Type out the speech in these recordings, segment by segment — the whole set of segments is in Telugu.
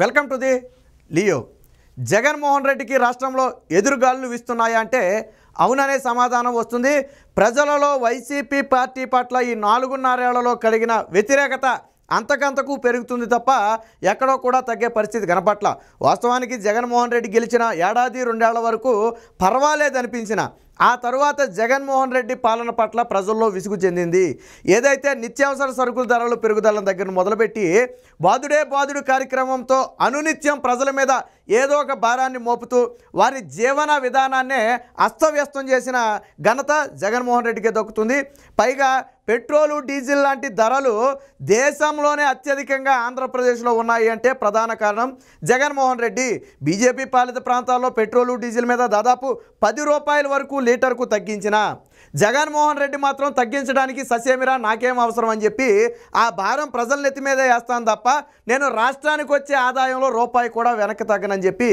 welcome to the Leo Jaganmohan రెడ్డికి రాష్ట్రంలో ఎదురుగాలు వీస్తున్నాయా అంటే అవుననే సమాధానం వస్తుంది ప్రజలలో వైసీపీ పార్టీ పట్ల ఈ నాలుగున్నరేళ్లలో కలిగిన వ్యతిరేకత అంతకంతకు పెరుగుతుంది తప్ప ఎక్కడో కూడా తగ్గే పరిస్థితి కనపట్ల వాస్తవానికి జగన్మోహన్ రెడ్డి గెలిచిన ఏడాది రెండేళ్ల వరకు పర్వాలేదనిపించిన ఆ తర్వాత జగన్మోహన్ రెడ్డి పాలన పట్ల ప్రజల్లో విసుగు చెందింది ఏదైతే నిత్యావసర సరుకుల ధరలు పెరుగుదల దగ్గర మొదలుపెట్టి బాదుడే బాధుడు కార్యక్రమంతో అనునిత్యం ప్రజల మీద ఏదో ఒక భారాన్ని మోపుతూ వారి జీవన విధానాన్నే అస్తవ్యస్తం చేసిన ఘనత జగన్మోహన్ రెడ్డికే దక్కుతుంది పైగా పెట్రోలు డీజిల్ లాంటి ధరలు దేశంలోనే అత్యధికంగా ఆంధ్రప్రదేశ్లో ఉన్నాయి అంటే ప్రధాన కారణం జగన్మోహన్ రెడ్డి బీజేపీ పాలిత ప్రాంతాల్లో పెట్రోలు డీజిల్ మీద దాదాపు పది రూపాయల వరకు లీటర్కు తగ్గించిన జగన్మోహన్ రెడ్డి మాత్రం తగ్గించడానికి ససేమిరా నాకేం అవసరం అని చెప్పి ఆ భారం ప్రజల నెత్తి మీదే వేస్తాను తప్ప నేను రాష్ట్రానికి వచ్చే ఆదాయంలో రూపాయి కూడా వెనక్కి తగ్గనని చెప్పి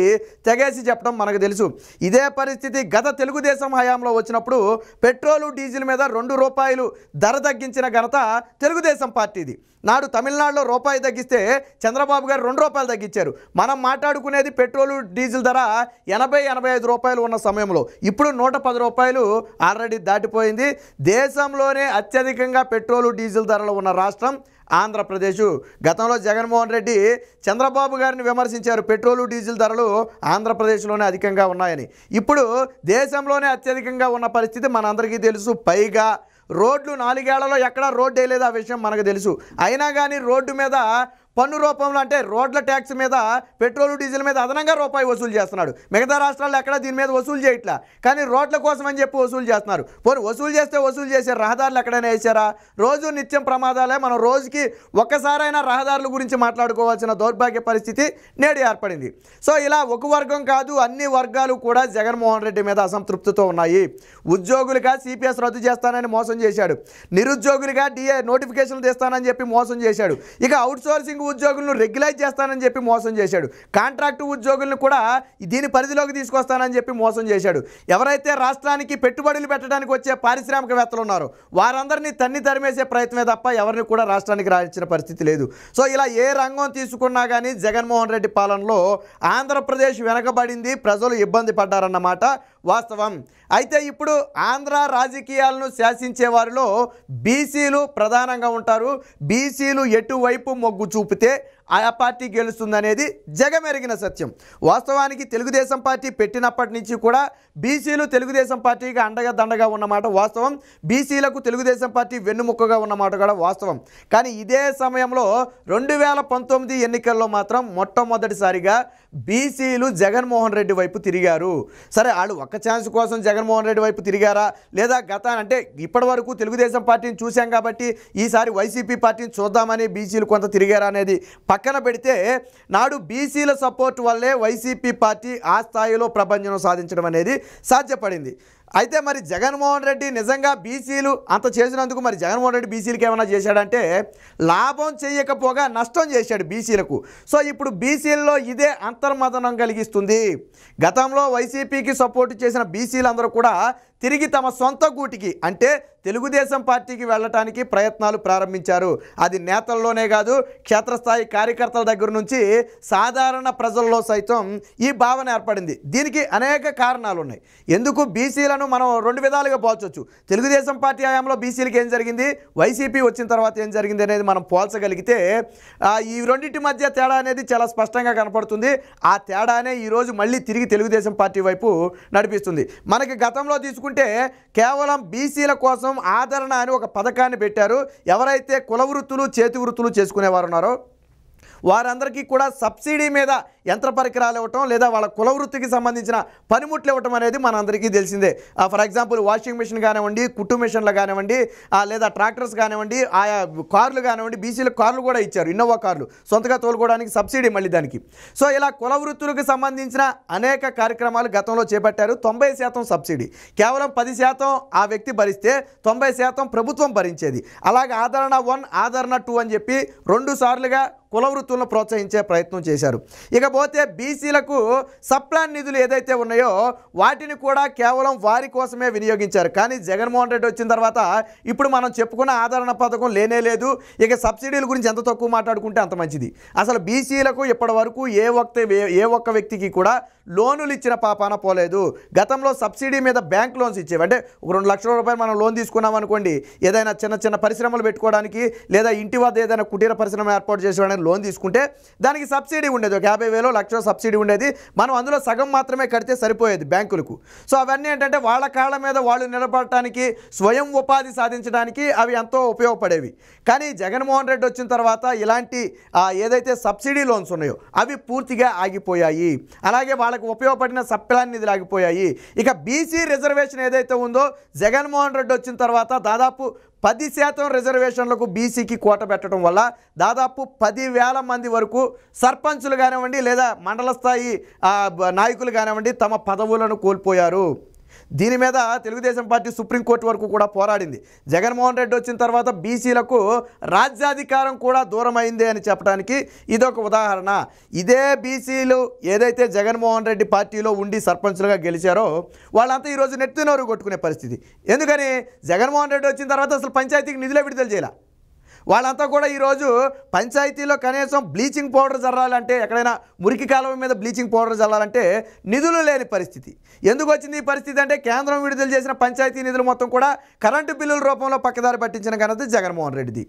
తెగేసి చెప్పడం మనకు తెలుసు ఇదే పరిస్థితి గత తెలుగుదేశం హయాంలో వచ్చినప్పుడు పెట్రోలు డీజిల్ మీద రెండు రూపాయలు ధర తగ్గించిన ఘనత తెలుగుదేశం పార్టీది నాడు తమిళనాడులో రూపాయి తగ్గిస్తే చంద్రబాబు గారు రెండు రూపాయలు తగ్గించారు మనం మాట్లాడుకునేది పెట్రోలు డీజిల్ ధర ఎనభై ఎనభై రూపాయలు ఉన్న సమయంలో ఇప్పుడు నూట రూపాయలు ఆల్రెడీ దాటిపోయింది దేశంలోనే అత్యధికంగా పెట్రోలు డీజిల్ ధరలు ఉన్న రాష్ట్రం ఆంధ్రప్రదేశ్ గతంలో జగన్మోహన్ రెడ్డి చంద్రబాబు గారిని విమర్శించారు పెట్రోలు డీజిల్ ధరలు ఆంధ్రప్రదేశ్లోనే అధికంగా ఉన్నాయని ఇప్పుడు దేశంలోనే అత్యధికంగా ఉన్న పరిస్థితి మనందరికీ తెలుసు పైగా రోడ్లు నాలుగేళ్లలో ఎక్కడా రోడ్డు వేయలేదు ఆ విషయం మనకు తెలుసు అయినా కానీ రోడ్డు మీద పన్ను రూపంలో అంటే రోడ్ల ట్యాక్స్ మీద పెట్రోల్ డీజిల్ మీద అదనంగా రూపాయి వసూలు చేస్తున్నాడు మిగతా రాష్ట్రాల్లో ఎక్కడ దీని మీద వసూలు చేయట్లా కానీ రోడ్ల కోసం అని చెప్పి వసూలు చేస్తున్నారు పోనీ వసూలు చేస్తే వసూలు చేసే రహదారులు ఎక్కడైనా వేసారా రోజు నిత్యం ప్రమాదాలే మనం రోజుకి ఒక్కసారైనా రహదారుల గురించి మాట్లాడుకోవాల్సిన దౌర్భాగ్య పరిస్థితి నేడు ఏర్పడింది సో ఇలా ఒక వర్గం కాదు అన్ని వర్గాలు కూడా జగన్మోహన్ రెడ్డి మీద అసంతృప్తితో ఉన్నాయి ఉద్యోగులుగా సిపిఎస్ రద్దు చేస్తానని మోసం చేశాడు నిరుద్యోగులుగా డిఏ నోటిఫికేషన్లు తెస్తానని చెప్పి మోసం చేశాడు ఇక అవుట్సోర్సింగ్ పీఎఫ్ ఉద్యోగులను రెగ్యులైజ్ చేస్తానని చెప్పి మోసం చేశాడు కాంట్రాక్టు ఉద్యోగులను కూడా దీని పరిధిలోకి తీసుకొస్తానని చెప్పి మోసం చేశాడు ఎవరైతే రాష్ట్రానికి పెట్టుబడులు పెట్టడానికి వచ్చే పారిశ్రామికవేత్తలు ఉన్నారో వారందరినీ తన్ని తరిమేసే ప్రయత్నమే తప్ప ఎవరిని కూడా రాష్ట్రానికి రాయించిన పరిస్థితి లేదు సో ఇలా ఏ రంగం తీసుకున్నా కానీ జగన్మోహన్ రెడ్డి పాలనలో ఆంధ్రప్రదేశ్ వెనకబడింది ప్రజలు ఇబ్బంది పడ్డారన్నమాట వాస్తవం అయితే ఇప్పుడు ఆంధ్ర రాజకీయాలను శాసించే వారిలో బీసీలు ప్రధానంగా ఉంటారు బీసీలు ఎటువైపు మొగ్గు చూపితే ఆయా పార్టీ గెలుస్తుంది అనేది జగమెరిగిన సత్యం వాస్తవానికి తెలుగుదేశం పార్టీ పెట్టినప్పటి నుంచి కూడా బీసీలు తెలుగుదేశం పార్టీకి అండగా దండగా ఉన్నమాట వాస్తవం బీసీలకు తెలుగుదేశం పార్టీ వెన్నుముక్కగా ఉన్నమాట కూడా వాస్తవం కానీ ఇదే సమయంలో రెండు వేల పంతొమ్మిది ఎన్నికల్లో మాత్రం మొట్టమొదటిసారిగా బీసీలు జగన్మోహన్ రెడ్డి వైపు తిరిగారు సరే వాళ్ళు ఒక్క ఛాన్స్ కోసం జగన్మోహన్ రెడ్డి వైపు తిరిగారా లేదా గత అంటే ఇప్పటివరకు తెలుగుదేశం పార్టీని చూశాం కాబట్టి ఈసారి వైసీపీ పార్టీని చూద్దామని బీసీలు కొంత తిరిగారా అనేది పక్క పక్కన పెడితే నాడు బీసీల సపోర్ట్ వల్లే వైసీపీ పార్టీ ఆ స్థాయిలో ప్రభంజనం సాధించడం అనేది సాధ్యపడింది అయితే మరి జగన్మోహన్ రెడ్డి నిజంగా బీసీలు అంత చేసినందుకు మరి జగన్మోహన్ రెడ్డి బీసీలకు ఏమైనా చేశాడంటే లాభం చేయకపోగా నష్టం చేశాడు బీసీలకు సో ఇప్పుడు బీసీల్లో ఇదే అంతర్మదనం కలిగిస్తుంది గతంలో వైసీపీకి సపోర్ట్ చేసిన బీసీలందరూ కూడా తిరిగి తమ సొంత గూటికి అంటే తెలుగుదేశం పార్టీకి వెళ్ళటానికి ప్రయత్నాలు ప్రారంభించారు అది నేతల్లోనే కాదు క్షేత్రస్థాయి కార్యకర్తల దగ్గర నుంచి సాధారణ ప్రజల్లో సైతం ఈ భావన ఏర్పడింది దీనికి అనేక కారణాలు ఉన్నాయి ఎందుకు బీసీలను తెలంగాణను మనం రెండు విధాలుగా పోల్చొచ్చు తెలుగుదేశం పార్టీ హయాంలో బీసీలకి ఏం జరిగింది వైసీపీ వచ్చిన తర్వాత ఏం జరిగింది అనేది మనం పోల్చగలిగితే ఈ రెండింటి మధ్య తేడా అనేది చాలా స్పష్టంగా కనపడుతుంది ఆ తేడానే ఈరోజు మళ్ళీ తిరిగి తెలుగుదేశం పార్టీ వైపు నడిపిస్తుంది మనకి గతంలో తీసుకుంటే కేవలం బీసీల కోసం ఆదరణ అని ఒక పథకాన్ని పెట్టారు ఎవరైతే కుల వృత్తులు చేతి వృత్తులు చేసుకునేవారు ఉన్నారో వారందరికీ కూడా సబ్సిడీ మీద యంత్ర పరికరాలు ఇవ్వటం లేదా వాళ్ళ వృత్తికి సంబంధించిన పనిముట్లు ఇవ్వటం అనేది మనందరికీ తెలిసిందే ఫర్ ఎగ్జాంపుల్ వాషింగ్ మిషన్ కానివ్వండి కుట్టు మిషన్లు కానివ్వండి లేదా ట్రాక్టర్స్ కానివ్వండి ఆయా కార్లు కానివ్వండి బీసీల కార్లు కూడా ఇచ్చారు ఇన్నోవా కార్లు సొంతగా తోలుకోవడానికి సబ్సిడీ మళ్ళీ దానికి సో ఇలా కుల వృత్తులకు సంబంధించిన అనేక కార్యక్రమాలు గతంలో చేపట్టారు తొంభై శాతం సబ్సిడీ కేవలం పది శాతం ఆ వ్యక్తి భరిస్తే తొంభై శాతం ప్రభుత్వం భరించేది అలాగే ఆదరణ వన్ ఆదరణ టూ అని చెప్పి రెండు సార్లుగా కుల వృత్తులను ప్రోత్సహించే ప్రయత్నం చేశారు ఇక పోతే బీసీలకు సప్లాన్ నిధులు ఏదైతే ఉన్నాయో వాటిని కూడా కేవలం వారి కోసమే వినియోగించారు కానీ జగన్మోహన్ రెడ్డి వచ్చిన తర్వాత ఇప్పుడు మనం చెప్పుకున్న ఆదరణ పథకం లేనే లేదు ఇక సబ్సిడీల గురించి ఎంత తక్కువ మాట్లాడుకుంటే అంత మంచిది అసలు బీసీలకు ఇప్పటి వరకు ఏ ఒక్క ఏ ఒక్క వ్యక్తికి కూడా లోనులు ఇచ్చిన పాపాన పోలేదు గతంలో సబ్సిడీ మీద బ్యాంక్ లోన్స్ ఇచ్చేవి అంటే ఒక రెండు లక్షల రూపాయలు మనం లోన్ తీసుకున్నాం అనుకోండి ఏదైనా చిన్న చిన్న పరిశ్రమలు పెట్టుకోవడానికి లేదా ఇంటి వద్ద ఏదైనా కుటీర పరిశ్రమ ఏర్పాటు చేసేవాడని లోన్ తీసుకుంటే దానికి సబ్సిడీ ఉండేది ఒక యాభై వేలో లక్షల సబ్సిడీ ఉండేది మనం అందులో సగం మాత్రమే కడితే సరిపోయేది బ్యాంకులకు సో అవన్నీ ఏంటంటే వాళ్ళ కాళ్ళ మీద వాళ్ళు నిలబడటానికి స్వయం ఉపాధి సాధించడానికి అవి ఎంతో ఉపయోగపడేవి కానీ జగన్మోహన్ రెడ్డి వచ్చిన తర్వాత ఇలాంటి ఏదైతే సబ్సిడీ లోన్స్ ఉన్నాయో అవి పూర్తిగా ఆగిపోయాయి అలాగే వాళ్ళ వాళ్ళకు ఉపయోగపడిన సప్లాన్ని లాగిపోయాయి ఇక బీసీ రిజర్వేషన్ ఏదైతే ఉందో జగన్మోహన్ రెడ్డి వచ్చిన తర్వాత దాదాపు పది శాతం రిజర్వేషన్లకు బీసీకి కోట పెట్టడం వల్ల దాదాపు పదివేల మంది వరకు సర్పంచులు కానివ్వండి లేదా మండల స్థాయి నాయకులు కానివ్వండి తమ పదవులను కోల్పోయారు దీని మీద తెలుగుదేశం పార్టీ సుప్రీంకోర్టు వరకు కూడా పోరాడింది జగన్మోహన్ రెడ్డి వచ్చిన తర్వాత బీసీలకు రాజ్యాధికారం కూడా దూరమైంది అని చెప్పడానికి ఇదొక ఉదాహరణ ఇదే బీసీలు ఏదైతే జగన్మోహన్ రెడ్డి పార్టీలో ఉండి సర్పంచ్లుగా గెలిచారో వాళ్ళంతా ఈరోజు నెత్తినోరు కొట్టుకునే పరిస్థితి ఎందుకని జగన్మోహన్ రెడ్డి వచ్చిన తర్వాత అసలు పంచాయతీకి నిధులే విడుదల చేయాలి వాళ్ళంతా కూడా ఈరోజు పంచాయతీలో కనీసం బ్లీచింగ్ పౌడర్ జరాలంటే ఎక్కడైనా మురికి కాలువ మీద బ్లీచింగ్ పౌడర్ జరాలంటే నిధులు లేని పరిస్థితి ఎందుకు వచ్చింది ఈ పరిస్థితి అంటే కేంద్రం విడుదల చేసిన పంచాయతీ నిధులు మొత్తం కూడా కరెంటు బిల్లుల రూపంలో పక్కదారి పట్టించిన ఘనత జగన్మోహన్ రెడ్డిది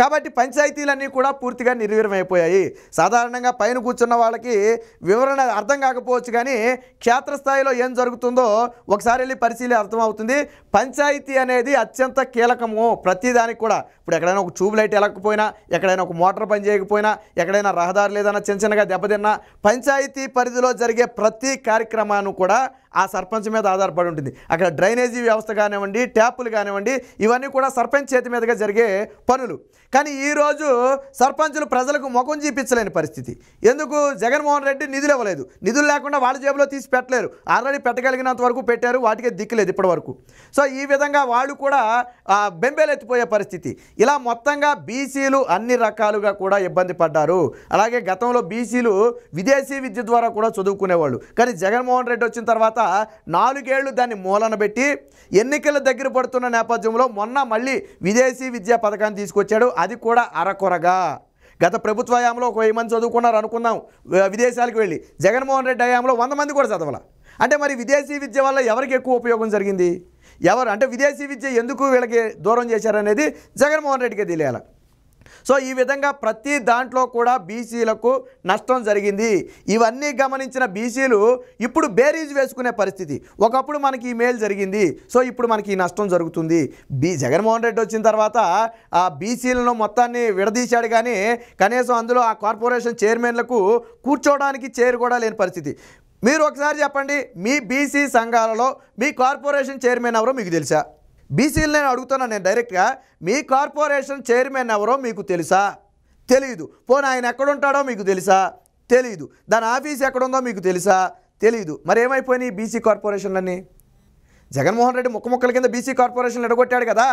కాబట్టి పంచాయతీలన్నీ కూడా పూర్తిగా నిర్వీర్యమైపోయాయి సాధారణంగా పైన కూర్చున్న వాళ్ళకి వివరణ అర్థం కాకపోవచ్చు కానీ క్షేత్రస్థాయిలో ఏం జరుగుతుందో ఒకసారి వెళ్ళి పరిశీలి అర్థమవుతుంది పంచాయతీ అనేది అత్యంత కీలకము ప్రతిదానికి కూడా ఇప్పుడు ఎక్కడైనా ఒక ట్యూబ్ లైట్ వెళ్ళకపోయినా ఎక్కడైనా ఒక మోటార్ పని చేయకపోయినా ఎక్కడైనా రహదారి లేదన్నా చిన్న చిన్నగా దెబ్బతిన్నా పంచాయతీ పరిధిలో జరిగే ప్రతి కార్యక్రమాన్ని కూడా ఆ సర్పంచ్ మీద ఆధారపడి ఉంటుంది అక్కడ డ్రైనేజీ వ్యవస్థ కానివ్వండి ట్యాపులు కానివ్వండి ఇవన్నీ కూడా సర్పంచ్ చేతి మీదుగా జరిగే పనులు కానీ ఈరోజు సర్పంచులు ప్రజలకు ముఖం చూపించలేని పరిస్థితి ఎందుకు జగన్మోహన్ రెడ్డి నిధులు ఇవ్వలేదు నిధులు లేకుండా వాళ్ళ జేబులో తీసి పెట్టలేరు ఆల్రెడీ పెట్టగలిగినంత వరకు పెట్టారు వాటికే దిక్కులేదు ఇప్పటి వరకు సో ఈ విధంగా వాళ్ళు కూడా బెంబేలెత్తిపోయే పరిస్థితి ఇలా మొత్తంగా బీసీలు అన్ని రకాలుగా కూడా ఇబ్బంది పడ్డారు అలాగే గతంలో బీసీలు విదేశీ విద్య ద్వారా కూడా చదువుకునేవాళ్ళు కానీ జగన్మోహన్ రెడ్డి వచ్చిన తర్వాత నాలుగేళ్లు దాన్ని మూలన పెట్టి ఎన్నికల దగ్గర పడుతున్న నేపథ్యంలో మొన్న మళ్ళీ విదేశీ విద్యా పథకాన్ని తీసుకొచ్చాడు అది కూడా అరకొరగా గత ప్రభుత్వ హయాంలో ఒక వెయ్యి మంది చదువుకున్నారు అనుకుందాం విదేశాలకు వెళ్ళి జగన్మోహన్ రెడ్డి హయాంలో వంద మంది కూడా చదవాల అంటే మరి విదేశీ విద్య వల్ల ఎవరికి ఎక్కువ ఉపయోగం జరిగింది ఎవరు అంటే విదేశీ విద్య ఎందుకు వీళ్ళకి దూరం చేశారనేది జగన్మోహన్ రెడ్డికి తెలియాలి సో ఈ విధంగా ప్రతి దాంట్లో కూడా బీసీలకు నష్టం జరిగింది ఇవన్నీ గమనించిన బీసీలు ఇప్పుడు బేరీజ్ వేసుకునే పరిస్థితి ఒకప్పుడు మనకి ఈ మేలు జరిగింది సో ఇప్పుడు మనకి ఈ నష్టం జరుగుతుంది బీ జగన్మోహన్ రెడ్డి వచ్చిన తర్వాత ఆ బీసీలను మొత్తాన్ని విడదీశాడు కానీ కనీసం అందులో ఆ కార్పొరేషన్ చైర్మన్లకు కూర్చోవడానికి చైర్ కూడా లేని పరిస్థితి మీరు ఒకసారి చెప్పండి మీ బీసీ సంఘాలలో మీ కార్పొరేషన్ చైర్మన్ ఎవరో మీకు తెలుసా బీసీలు నేను అడుగుతున్నాను నేను డైరెక్ట్గా మీ కార్పొరేషన్ చైర్మన్ ఎవరో మీకు తెలుసా తెలియదు పోనీ ఆయన ఎక్కడుంటాడో మీకు తెలుసా తెలీదు దాని ఆఫీస్ ఎక్కడుందో మీకు తెలుసా తెలీదు మరి ఏమైపోయినాయి బీసీ కార్పొరేషన్లన్నీ జగన్మోహన్ రెడ్డి ముక్క ముక్కల కింద బీసీ కార్పొరేషన్లు ఎడగొట్టాడు కదా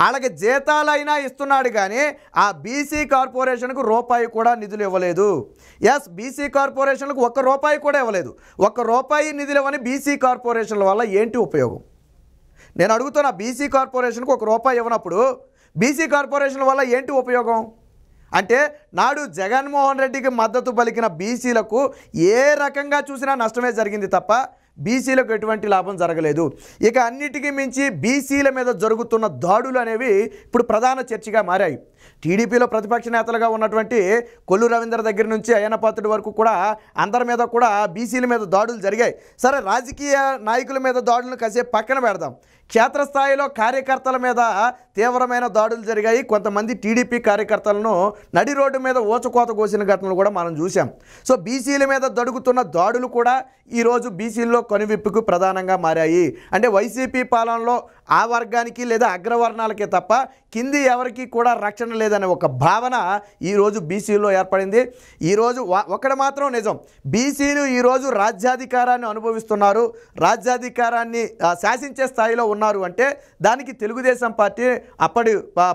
వాళ్ళకి జీతాలైనా ఇస్తున్నాడు కానీ ఆ బీసీ కార్పొరేషన్కు రూపాయి కూడా నిధులు ఇవ్వలేదు ఎస్ బీసీ కార్పొరేషన్లకు ఒక్క రూపాయి కూడా ఇవ్వలేదు ఒక్క రూపాయి నిధులు ఇవ్వని బీసీ కార్పొరేషన్ల వల్ల ఏంటి ఉపయోగం నేను అడుగుతున్న బీసీ కార్పొరేషన్కు ఒక రూపాయి ఇవ్వనప్పుడు బీసీ కార్పొరేషన్ వల్ల ఏంటి ఉపయోగం అంటే నాడు జగన్మోహన్ రెడ్డికి మద్దతు పలికిన బీసీలకు ఏ రకంగా చూసినా నష్టమే జరిగింది తప్ప బీసీలకు ఎటువంటి లాభం జరగలేదు ఇక అన్నిటికీ మించి బీసీల మీద జరుగుతున్న దాడులు అనేవి ఇప్పుడు ప్రధాన చర్చగా మారాయి టీడీపీలో ప్రతిపక్ష నేతలుగా ఉన్నటువంటి కొల్లు రవీందర్ దగ్గర నుంచి అయ్యనపాత్రుడి వరకు కూడా అందరి మీద కూడా బీసీల మీద దాడులు జరిగాయి సరే రాజకీయ నాయకుల మీద దాడులను కసే పక్కన పెడదాం క్షేత్రస్థాయిలో కార్యకర్తల మీద తీవ్రమైన దాడులు జరిగాయి కొంతమంది టీడీపీ కార్యకర్తలను నడి రోడ్డు మీద ఓచకోత కోసిన ఘటనలు కూడా మనం చూసాం సో బీసీల మీద దొడుగుతున్న దాడులు కూడా ఈరోజు బీసీల్లో కొనివిప్పుకు ప్రధానంగా మారాయి అంటే వైసీపీ పాలనలో ఆ వర్గానికి లేదా అగ్రవర్ణాలకే తప్ప కింది ఎవరికి కూడా రక్షణ లేదనే ఒక భావన ఈరోజు బీసీలో ఏర్పడింది ఈరోజు ఒకటి మాత్రం నిజం బీసీలు ఈరోజు రాజ్యాధికారాన్ని అనుభవిస్తున్నారు రాజ్యాధికారాన్ని శాసించే స్థాయిలో ఉన్నారు అంటే దానికి తెలుగుదేశం పార్టీ అప్పటి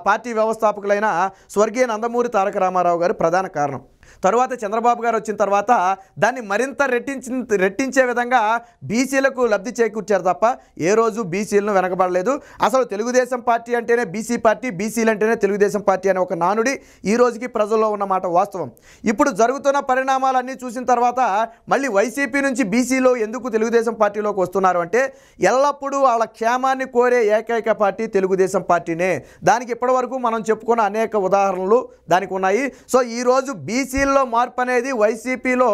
పార్టీ వ్యవస్థాపకులైన స్వర్గీయ నందమూరి తారక రామారావు గారు ప్రధాన కారణం తరువాత చంద్రబాబు గారు వచ్చిన తర్వాత దాన్ని మరింత రెట్టించిన రెట్టించే విధంగా బీసీలకు లబ్ధి చేకూర్చారు తప్ప ఏ రోజు బీసీలను వెనకబడలేదు అసలు తెలుగుదేశం పార్టీ అంటేనే బీసీ పార్టీ బీసీలు అంటేనే తెలుగుదేశం పార్టీ అనే ఒక నానుడి ఈ రోజుకి ప్రజల్లో ఉన్నమాట వాస్తవం ఇప్పుడు జరుగుతున్న పరిణామాలన్నీ చూసిన తర్వాత మళ్ళీ వైసీపీ నుంచి బీసీలో ఎందుకు తెలుగుదేశం పార్టీలోకి వస్తున్నారు అంటే ఎల్లప్పుడూ వాళ్ళ క్షేమాన్ని కోరే ఏకైక పార్టీ తెలుగుదేశం పార్టీనే దానికి ఇప్పటివరకు మనం చెప్పుకున్న అనేక ఉదాహరణలు దానికి ఉన్నాయి సో ఈరోజు బీసీ బీసీల్లో మార్పు అనేది వైసీపీలో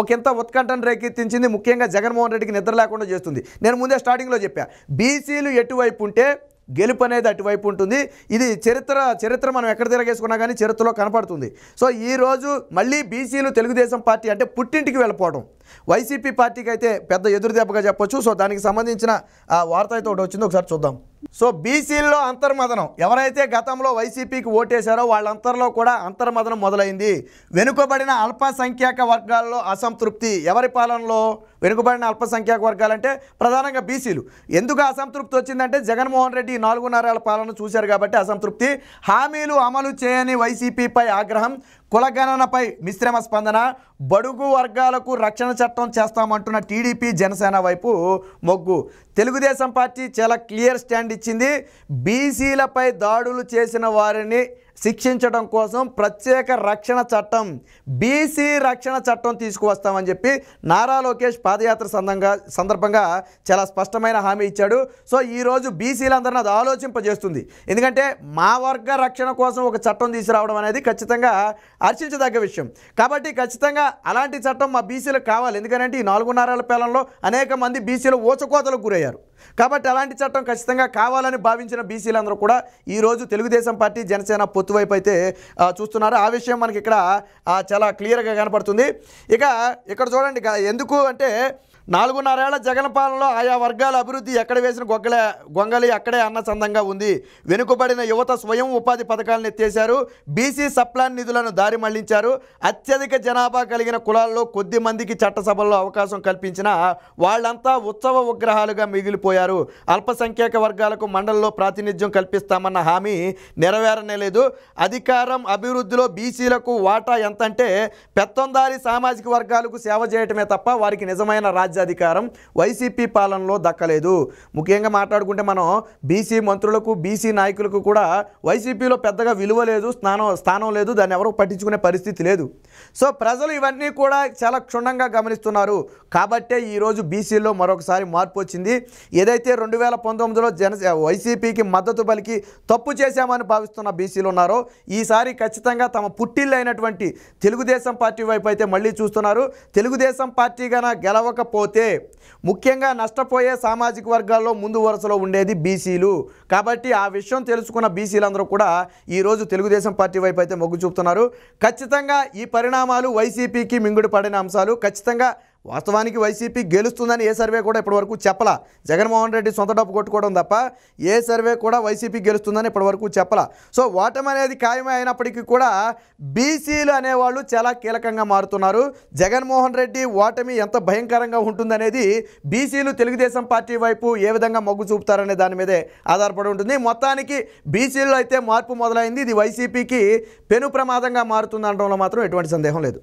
ఒకంత ఉత్కంఠను రేకెత్తించింది ముఖ్యంగా జగన్మోహన్ రెడ్డికి నిద్ర లేకుండా చేస్తుంది నేను ముందే స్టార్టింగ్లో చెప్పా బీసీలు ఎటువైపు ఉంటే గెలుపు అనేది అటువైపు ఉంటుంది ఇది చరిత్ర చరిత్ర మనం ఎక్కడ తిరగేసుకున్నా కానీ చరిత్రలో కనపడుతుంది సో ఈరోజు మళ్ళీ బీసీలు తెలుగుదేశం పార్టీ అంటే పుట్టింటికి వెళ్ళిపోవడం వైసీపీ పార్టీకి అయితే పెద్ద ఎదురుదెబ్బగా చెప్పొచ్చు సో దానికి సంబంధించిన వార్త అయితే ఒకటి వచ్చింది ఒకసారి చూద్దాం సో బీసీల్లో అంతర్మదనం ఎవరైతే గతంలో వైసీపీకి ఓటేశారో వాళ్ళంతరిలో కూడా అంతర్మదనం మొదలైంది వెనుకబడిన అల్పసంఖ్యాక వర్గాల్లో అసంతృప్తి ఎవరి పాలనలో వెనుకబడిన అల్పసంఖ్యాక వర్గాలంటే ప్రధానంగా బీసీలు ఎందుకు అసంతృప్తి వచ్చిందంటే జగన్మోహన్ రెడ్డి నాలుగున్నరాల పాలన చూశారు కాబట్టి అసంతృప్తి హామీలు అమలు చేయని వైసీపీపై ఆగ్రహం కులగణనపై మిశ్రమ స్పందన బడుగు వర్గాలకు రక్షణ చట్టం చేస్తామంటున్న టీడీపీ జనసేన వైపు మొగ్గు తెలుగుదేశం పార్టీ చాలా క్లియర్ స్టాండ్ ఇచ్చింది బీసీలపై దాడులు చేసిన వారిని శిక్షించడం కోసం ప్రత్యేక రక్షణ చట్టం బీసీ రక్షణ చట్టం తీసుకువస్తామని చెప్పి నారా లోకేష్ పాదయాత్ర సందంగా సందర్భంగా చాలా స్పష్టమైన హామీ ఇచ్చాడు సో ఈరోజు బీసీలందరినీ అది ఆలోచింపజేస్తుంది ఎందుకంటే మా వర్గ రక్షణ కోసం ఒక చట్టం తీసుకురావడం అనేది ఖచ్చితంగా హర్షించదగ్గ విషయం కాబట్టి ఖచ్చితంగా అలాంటి చట్టం మా బీసీలకు కావాలి ఎందుకంటే ఈ నాలుగున్నరాల పేలంలో అనేక మంది బీసీలు ఊచకోతలకు గురయ్యారు అయ్యారు కాబట్టి అలాంటి చట్టం ఖచ్చితంగా కావాలని భావించిన బీసీలందరూ కూడా ఈరోజు తెలుగుదేశం పార్టీ జనసేన పొత్తు వైపు అయితే చూస్తున్నారు ఆ విషయం మనకి ఇక్కడ చాలా క్లియర్గా కనపడుతుంది ఇక ఇక్కడ చూడండి ఎందుకు అంటే నాలుగున్నరేళ్ల జగన్ పాలనలో ఆయా వర్గాల అభివృద్ధి ఎక్కడ వేసిన గొగ్గలే గొంగలి అక్కడే అన్న చందంగా ఉంది వెనుకబడిన యువత స్వయం ఉపాధి పథకాలను ఎత్తేశారు బీసీ సప్లాన్ నిధులను దారి మళ్లించారు అత్యధిక జనాభా కలిగిన కులాల్లో కొద్ది మందికి చట్టసభల్లో అవకాశం కల్పించిన వాళ్ళంతా ఉత్సవ ఉగ్రహాలుగా మిగిలిపోయారు అల్పసంఖ్యాక వర్గాలకు మండలిలో ప్రాతినిధ్యం కల్పిస్తామన్న హామీ నెరవేరనేలేదు అధికారం అభివృద్ధిలో బీసీలకు వాటా ఎంతంటే పెత్తందారి సామాజిక వర్గాలకు సేవ చేయటమే తప్ప వారికి నిజమైన రాజ్యం రాజ్యాధికారం వైసీపీ పాలనలో దక్కలేదు ముఖ్యంగా మాట్లాడుకుంటే మనం బీసీ మంత్రులకు బీసీ నాయకులకు కూడా వైసీపీలో పెద్దగా విలువ లేదు స్నానం స్థానం లేదు దాన్ని ఎవరు పట్టించుకునే పరిస్థితి లేదు సో ప్రజలు ఇవన్నీ కూడా చాలా క్షుణ్ణంగా గమనిస్తున్నారు కాబట్టే ఈరోజు బీసీలో మరొకసారి మార్పు వచ్చింది ఏదైతే రెండు వేల పంతొమ్మిదిలో జన వైసీపీకి మద్దతు పలికి తప్పు చేశామని భావిస్తున్న బీసీలు ఉన్నారో ఈసారి ఖచ్చితంగా తమ పుట్టిళ్ళైనటువంటి తెలుగుదేశం పార్టీ వైపు అయితే మళ్ళీ చూస్తున్నారు తెలుగుదేశం పార్టీ గన గెలవకపోతే నష్టపోతే ముఖ్యంగా నష్టపోయే సామాజిక వర్గాల్లో ముందు వరుసలో ఉండేది బీసీలు కాబట్టి ఆ విషయం తెలుసుకున్న బీసీలందరూ కూడా ఈరోజు తెలుగుదేశం పార్టీ వైపు అయితే మొగ్గు చూపుతున్నారు ఖచ్చితంగా ఈ పరిణామాలు వైసీపీకి మింగుడు పడిన అంశాలు ఖచ్చితంగా వాస్తవానికి వైసీపీ గెలుస్తుందని ఏ సర్వే కూడా ఇప్పటివరకు చెప్పలా జగన్మోహన్ రెడ్డి సొంత డబ్బు కొట్టుకోవడం తప్ప ఏ సర్వే కూడా వైసీపీ గెలుస్తుందని ఇప్పటివరకు చెప్పలా సో ఓటమి అనేది ఖాయమే అయినప్పటికీ కూడా బీసీలు అనేవాళ్ళు చాలా కీలకంగా మారుతున్నారు జగన్మోహన్ రెడ్డి ఓటమి ఎంత భయంకరంగా ఉంటుందనేది బీసీలు తెలుగుదేశం పార్టీ వైపు ఏ విధంగా మొగ్గు చూపుతారనే దాని మీదే ఆధారపడి ఉంటుంది మొత్తానికి బీసీలో అయితే మార్పు మొదలైంది ఇది వైసీపీకి పెను ప్రమాదంగా మారుతుందనడంలో మాత్రం ఎటువంటి సందేహం లేదు